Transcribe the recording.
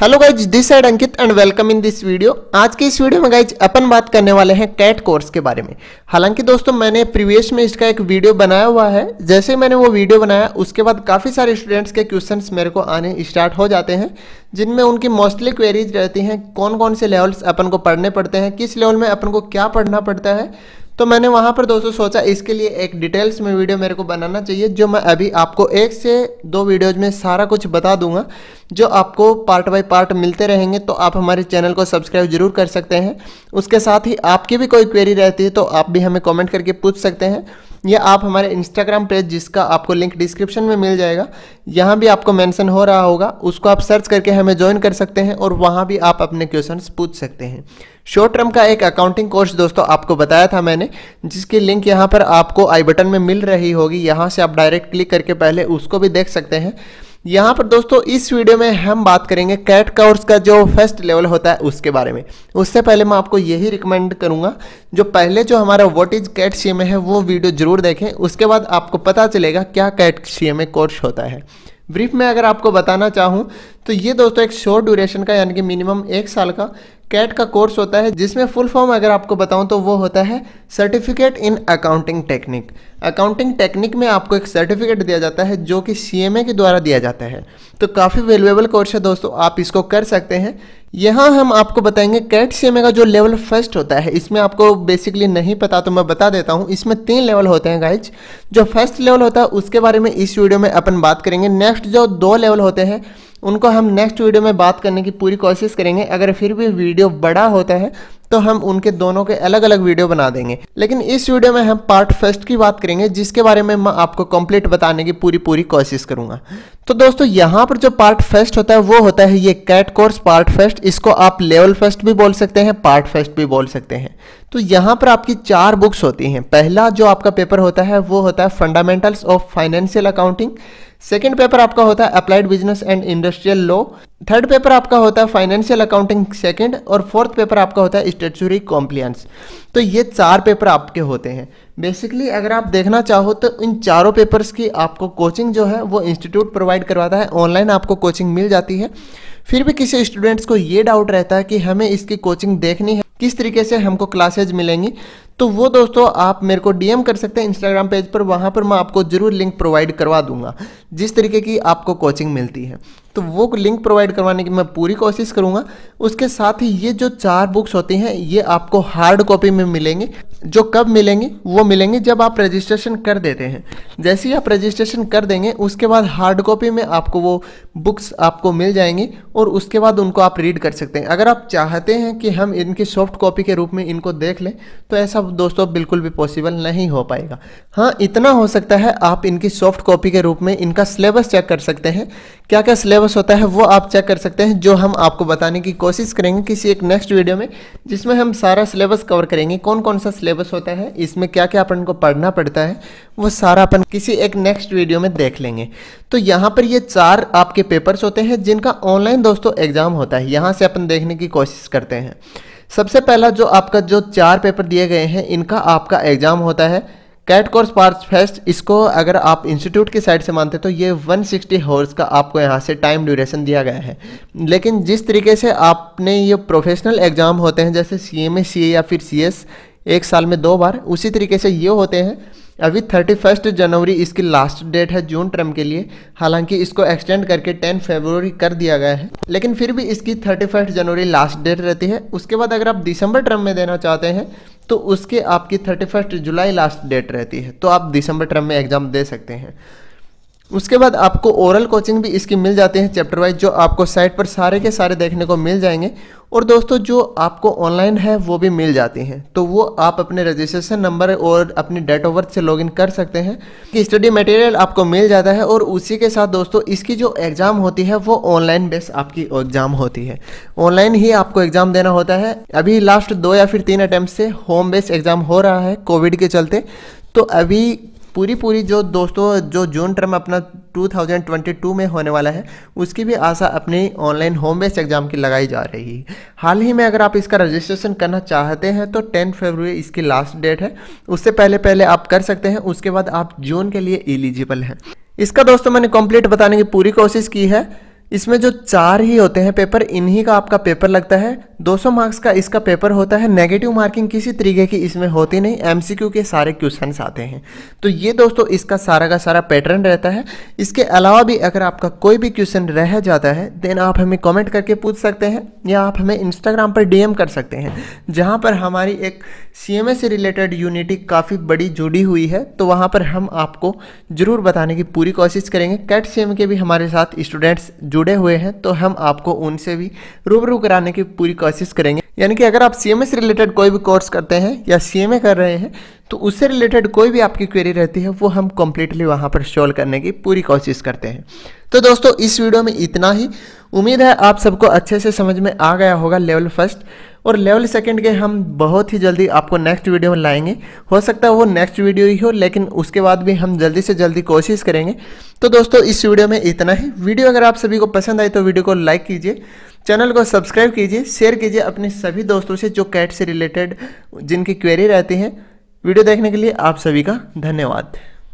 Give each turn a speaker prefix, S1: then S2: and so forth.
S1: hello guys this side Ankit and welcome in this video आज के इस वीडियो में गाइज अपन बात करने वाले हैं कैट कोर्स के बारे में हालांकि दोस्तों मैंने प्रीवियस में इसका एक वीडियो बनाया हुआ है जैसे मैंने वो वीडियो बनाया उसके बाद काफ़ी सारे स्टूडेंट्स के क्वेश्चंस मेरे को आने स्टार्ट हो जाते हैं जिनमें उनकी मोस्टली क्वेरीज रहती हैं कौन कौन से लेवल्स अपन को पढ़ने पड़ते हैं किस लेवल में अपन को क्या पढ़ना पड़ता है तो मैंने वहाँ पर दोस्तों सोचा इसके लिए एक डिटेल्स में वीडियो मेरे को बनाना चाहिए जो मैं अभी आपको एक से दो वीडियोज में सारा कुछ बता दूंगा जो आपको पार्ट बाय पार्ट मिलते रहेंगे तो आप हमारे चैनल को सब्सक्राइब जरूर कर सकते हैं उसके साथ ही आपकी भी कोई क्वेरी रहती है तो आप भी हमें कॉमेंट करके पूछ सकते हैं या आप हमारे इंस्टाग्राम पेज जिसका आपको लिंक डिस्क्रिप्शन में मिल जाएगा यहाँ भी आपको मेंशन हो रहा होगा उसको आप सर्च करके हमें ज्वाइन कर सकते हैं और वहाँ भी आप अपने क्वेश्चन पूछ सकते हैं शॉर्ट टर्म का एक अकाउंटिंग कोर्स दोस्तों आपको बताया था मैंने जिसकी लिंक यहाँ पर आपको आई बटन में मिल रही होगी यहाँ से आप डायरेक्ट क्लिक करके पहले उसको भी देख सकते हैं यहाँ पर दोस्तों इस वीडियो में हम बात करेंगे कैट कोर्स का जो फर्स्ट लेवल होता है उसके बारे में उससे पहले मैं आपको यही रिकमेंड करूँगा जो पहले जो हमारा व्हाट इज कैट सी है वो वीडियो जरूर देखें उसके बाद आपको पता चलेगा क्या कैट सी कोर्स होता है ब्रीफ में अगर आपको बताना चाहूँ तो ये दोस्तों एक शॉर्ट ड्यूरेशन का यानी कि मिनिमम एक साल का कैट का कोर्स होता है जिसमें फुल फॉर्म अगर आपको बताऊं तो वो होता है certificate in accounting technique accounting technique में आपको एक सर्टिफिकेट दिया जाता है जो कि सी के द्वारा दिया जाता है तो काफ़ी वेल्युएबल कोर्स है दोस्तों आप इसको कर सकते हैं यहाँ हम आपको बताएंगे कैट सी का जो लेवल फर्स्ट होता है इसमें आपको बेसिकली नहीं पता तो मैं बता देता हूँ इसमें तीन लेवल होते हैं गाइज जो फर्स्ट लेवल होता है उसके बारे में इस वीडियो में अपन बात करेंगे नेक्स्ट जो दो लेवल होते हैं उनको हम नेक्स्ट वीडियो में बात करने की पूरी कोशिश करेंगे अगर फिर भी वीडियो बड़ा होता है तो हम उनके दोनों के अलग अलग वीडियो बना देंगे लेकिन इस वीडियो में हम पार्ट फर्स्ट की बात करेंगे जिसके बारे में मैं आपको कंप्लीट बताने की पूरी पूरी कोशिश करूंगा तो दोस्तों यहाँ पर जो पार्ट फर्स्ट होता है वो होता है ये कैट कोर्स पार्ट फर्स्ट इसको आप लेवल फर्स्ट भी बोल सकते हैं पार्ट फर्स्ट भी बोल सकते हैं तो यहाँ पर आपकी चार बुक्स होती हैं पहला जो आपका पेपर होता है वो होता है fundamentals of financial accounting second paper आपका होता है applied business and industrial law third paper आपका होता है फाइनेंशियल अकाउंटिंग सेकेंड और फोर्थ पेपर आपका होता है स्टेचुरी कॉम्प्लियंस तो ये चार पेपर आपके होते हैं बेसिकली अगर आप देखना चाहो तो इन चारों पेपर्स की आपको कोचिंग जो है वो इंस्टीट्यूट प्रोवाइड करवाता है ऑनलाइन आपको कोचिंग मिल जाती है फिर भी किसी स्टूडेंट्स को ये डाउट रहता है कि हमें इसकी कोचिंग देखनी है किस तरीके से हमको क्लासेज मिलेंगी तो वो दोस्तों आप मेरे को डीएम कर सकते हैं इंस्टाग्राम पेज पर वहाँ पर मैं आपको ज़रूर लिंक प्रोवाइड करवा दूंगा जिस तरीके की आपको कोचिंग मिलती है तो वो लिंक प्रोवाइड करवाने की मैं पूरी कोशिश करूंगा उसके साथ ही ये जो चार बुक्स होती हैं ये आपको हार्ड कॉपी में मिलेंगे जो कब मिलेंगे वो मिलेंगे जब आप रजिस्ट्रेशन कर देते हैं जैसे ही आप रजिस्ट्रेशन कर देंगे उसके बाद हार्ड कॉपी में आपको वो बुक्स आपको मिल जाएंगी और उसके बाद उनको आप रीड कर सकते हैं अगर आप चाहते हैं कि हम इनकी सॉफ्ट कॉपी के रूप में इनको देख लें तो ऐसा दोस्तों बिल्कुल भी पॉसिबल नहीं हो पाएगा हाँ इतना हो सकता है आप इनकी सॉफ्ट कॉपी के रूप में इनका सिलेबस चेक कर सकते हैं क्या क्या सिलेबस सिलेबस होता है वो आप चेक कर सकते हैं जो हम आपको बताने की कोशिश करेंगे किसी एक नेक्स्ट वीडियो में जिसमें हम सारा सिलेबस कवर करेंगे कौन कौन सा सिलेबस होता है इसमें क्या क्या अपन को पढ़ना पड़ता है वो सारा अपन किसी एक नेक्स्ट वीडियो में देख लेंगे तो यहाँ पर ये चार आपके पेपर्स होते हैं जिनका ऑनलाइन दोस्तों एग्जाम होता है यहाँ से अपन देखने की कोशिश करते हैं सबसे पहला जो आपका जो चार पेपर दिए गए हैं इनका आपका एग्जाम होता है कैट कोर्स पार्स फेस्ट इसको अगर आप इंस्टीट्यूट की साइड से मानते तो ये 160 हॉर्स का आपको यहाँ से टाइम ड्यूरेशन दिया गया है लेकिन जिस तरीके से आपने ये प्रोफेशनल एग्ज़ाम होते हैं जैसे सी एम या फिर सी एक साल में दो बार उसी तरीके से ये होते हैं अभी थर्टी फर्स्ट जनवरी इसकी लास्ट डेट है जून टर्म के लिए हालांकि इसको एक्सटेंड करके टेन फरवरी कर दिया गया है लेकिन फिर भी इसकी थर्टी फर्स्ट जनवरी लास्ट डेट रहती है उसके बाद अगर आप दिसंबर टर्म में देना चाहते हैं तो उसके आपकी थर्टी फर्स्ट जुलाई लास्ट डेट रहती है तो आप दिसंबर टर्म में एग्ज़ाम दे सकते हैं उसके बाद आपको ओरल कोचिंग भी इसकी मिल जाती है चैप्टर वाइज जो आपको साइट पर सारे के सारे देखने को मिल जाएंगे और दोस्तों जो आपको ऑनलाइन है वो भी मिल जाती हैं तो वो आप अपने रजिस्ट्रेशन नंबर और अपनी डेट ऑफ बर्थ से लॉगिन कर सकते हैं कि स्टडी मटेरियल आपको मिल जाता है और उसी के साथ दोस्तों इसकी जो एग्ज़ाम होती है वो ऑनलाइन बेस आपकी एग्ज़ाम होती है ऑनलाइन ही आपको एग्ज़ाम देना होता है अभी लास्ट दो या फिर तीन अटैम्प्ट से होम बेस एग्ज़ाम हो रहा है कोविड के चलते तो अभी पूरी पूरी जो दोस्तों जो जून टर्म अपना 2022 में होने वाला है उसकी भी आशा अपनी ऑनलाइन होम बेस्ड एग्जाम की लगाई जा रही है हाल ही में अगर आप इसका रजिस्ट्रेशन करना चाहते हैं तो 10 फरवरी इसकी लास्ट डेट है उससे पहले पहले आप कर सकते हैं उसके बाद आप जून के लिए एलिजिबल हैं इसका दोस्तों मैंने कंप्लीट बताने की पूरी कोशिश की है इसमें जो चार ही होते हैं पेपर इन्हीं का आपका पेपर लगता है 200 मार्क्स का इसका पेपर होता है नेगेटिव मार्किंग किसी तरीके की इसमें होती नहीं एमसीक्यू के सारे क्वेश्चंस आते हैं तो ये दोस्तों इसका सारा का सारा पैटर्न रहता है इसके अलावा भी अगर आपका कोई भी क्वेश्चन रह जाता है देन आप हमें कॉमेंट करके पूछ सकते हैं या आप हमें इंस्टाग्राम पर डी कर सकते हैं जहाँ पर हमारी एक सी से रिलेटेड यूनिटी काफ़ी बड़ी जुड़ी हुई है तो वहाँ पर हम आपको ज़रूर बताने की पूरी कोशिश करेंगे कैट सी के भी हमारे साथ स्टूडेंट्स जुड़े हुए हैं तो हम आपको उनसे भी रूबरू कराने की पूरी कोशिश करेंगे यानी कि अगर आप सी से रिलेटेड कोई भी कोर्स करते हैं या सी कर रहे हैं तो उससे रिलेटेड कोई भी आपकी क्वेरी रहती है वो हम कम्प्लीटली वहाँ पर सॉल्व करने की पूरी कोशिश करते हैं तो दोस्तों इस वीडियो में इतना ही उम्मीद है आप सबको अच्छे से समझ में आ गया होगा लेवल फर्स्ट और लेवल सेकंड के हम बहुत ही जल्दी आपको नेक्स्ट वीडियो में लाएंगे हो सकता है वो नेक्स्ट वीडियो ही हो लेकिन उसके बाद भी हम जल्दी से जल्दी कोशिश करेंगे तो दोस्तों इस वीडियो में इतना ही वीडियो अगर आप सभी को पसंद आए तो वीडियो को लाइक कीजिए चैनल को सब्सक्राइब कीजिए शेयर कीजिए अपने सभी दोस्तों से जो कैट से रिलेटेड जिनकी क्वेरी रहती है वीडियो देखने के लिए आप सभी का धन्यवाद